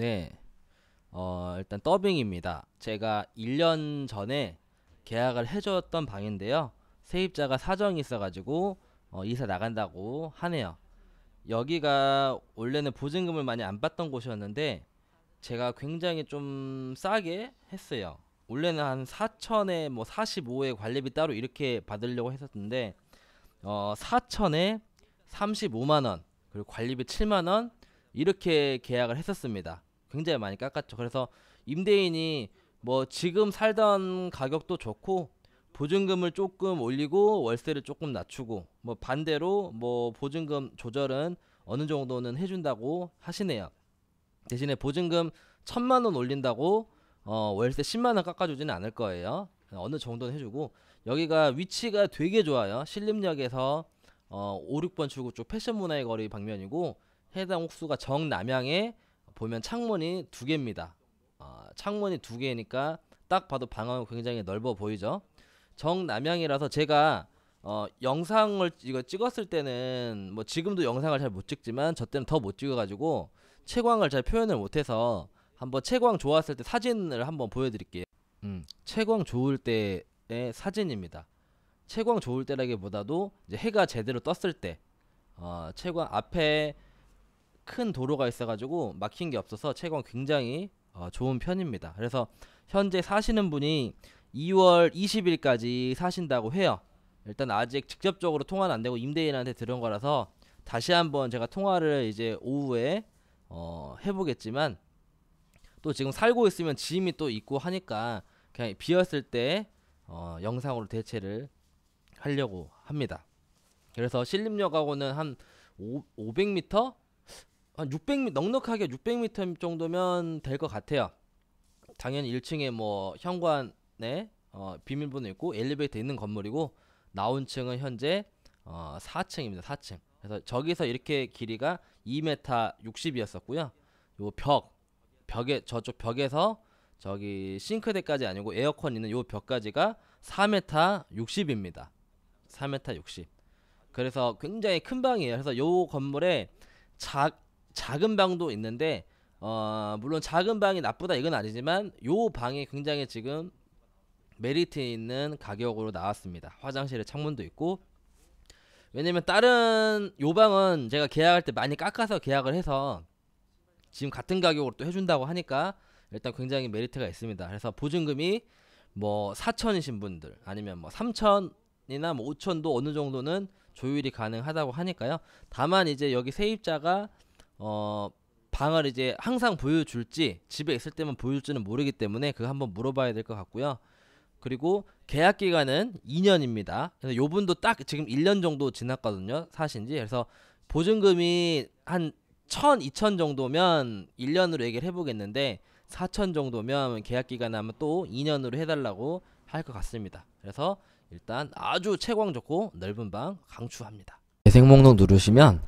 네. 어, 일단 더빙입니다. 제가 1년 전에 계약을 해줬던 방인데요. 세입자가 사정이 있어가지고 어, 이사 나간다고 하네요. 여기가 원래는 보증금을 많이 안 받던 곳이었는데 제가 굉장히 좀 싸게 했어요. 원래는 한 4천에 뭐 45에 관리비 따로 이렇게 받으려고 했었는데 어 4천에 35만 원 그리고 관리비 7만 원 이렇게 계약을 했었습니다. 굉장히 많이 깎았죠. 그래서 임대인이 뭐 지금 살던 가격도 좋고 보증금을 조금 올리고 월세를 조금 낮추고 뭐 반대로 뭐 보증금 조절은 어느 정도는 해준다고 하시네요. 대신에 보증금 천만 원 올린다고 어 월세 십만원 깎아주지는 않을 거예요. 어느 정도는 해주고 여기가 위치가 되게 좋아요. 신림역에서 어 5, 6번 출구 쪽 패션문화의 거리 방면이고 해당 옥수가 정남향에 보면 창문이 두 개입니다. 어, 창문이 두 개니까 딱 봐도 방은 향 굉장히 넓어 보이죠. 정남향이라서 제가 어, 영상을 이거 찍었을 때는 뭐 지금도 영상을 잘 못 찍지만 저 때는 더 못 찍어가지고 채광을 잘 표현을 못해서 한번 채광 좋았을 때 사진을 한번 보여드릴게요. 음, 채광 좋을 때의 사진입니다. 채광 좋을 때라기보다도 이제 해가 제대로 떴을 때 어, 채광 앞에 큰 도로가 있어가지고 막힌 게 없어서 채권 굉장히 어, 좋은 편입니다. 그래서 현재 사시는 분이 2월 20일까지 사신다고 해요. 일단 아직 직접적으로 통화는 안 되고 임대인한테 들은 거라서 다시 한번 제가 통화를 이제 오후에 어, 해보겠지만 또 지금 살고 있으면 짐이 또 있고 하니까 그냥 비었을 때 어, 영상으로 대체를 하려고 합니다. 그래서 신림역하고는 한 5, 500m 한 600m 넉넉하게 600m 정도면 될 것 같아요. 당연히 1층에 뭐 현관에 어, 비밀번호 있고 엘리베이터 있는 건물이고 나온 층은 현재 어, 4층입니다. 4층. 그래서 저기서 이렇게 길이가 2m 60이었었고요. 요 벽, 벽에 저쪽 벽에서 저기 싱크대까지 아니고 에어컨 있는 요 벽까지가 4m 60입니다. 4m 60. 그래서 굉장히 큰 방이에요. 그래서 요 건물에 작 작은 방도 있는데 어, 물론 작은 방이 나쁘다 이건 아니지만 요 방이 굉장히 지금 메리트 있는 가격으로 나왔습니다. 화장실에 창문도 있고 왜냐면 다른 요 방은 제가 계약할 때 많이 깎아서 계약을 해서 지금 같은 가격으로 또 해준다고 하니까 일단 굉장히 메리트가 있습니다. 그래서 보증금이 뭐 4천이신 분들 아니면 뭐 3천이나 뭐 5천도 어느 정도는 조율이 가능하다고 하니까요. 다만 이제 여기 세입자가 어 방을 이제 항상 보여줄지 집에 있을 때만 보여줄지는 모르기 때문에 그거 한번 물어봐야 될 것 같고요. 그리고 계약 기간은 2년입니다. 그래서 요 분도 딱 지금 1년 정도 지났거든요. 사신지. 그래서 보증금이 한 1000, 2000 정도면 1년으로 얘기를 해보겠는데 4000 정도면 계약 기간에 아마 또 2년으로 해달라고 할 것 같습니다. 그래서 일단 아주 채광 좋고 넓은 방 강추합니다. 재생 네, 목록 누르시면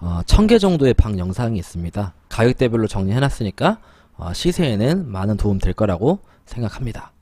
어, 1000개 정도의 방 영상이 있습니다. 가격대별로 정리해놨으니까 어, 시세에는 많은 도움 될 거라고 생각합니다.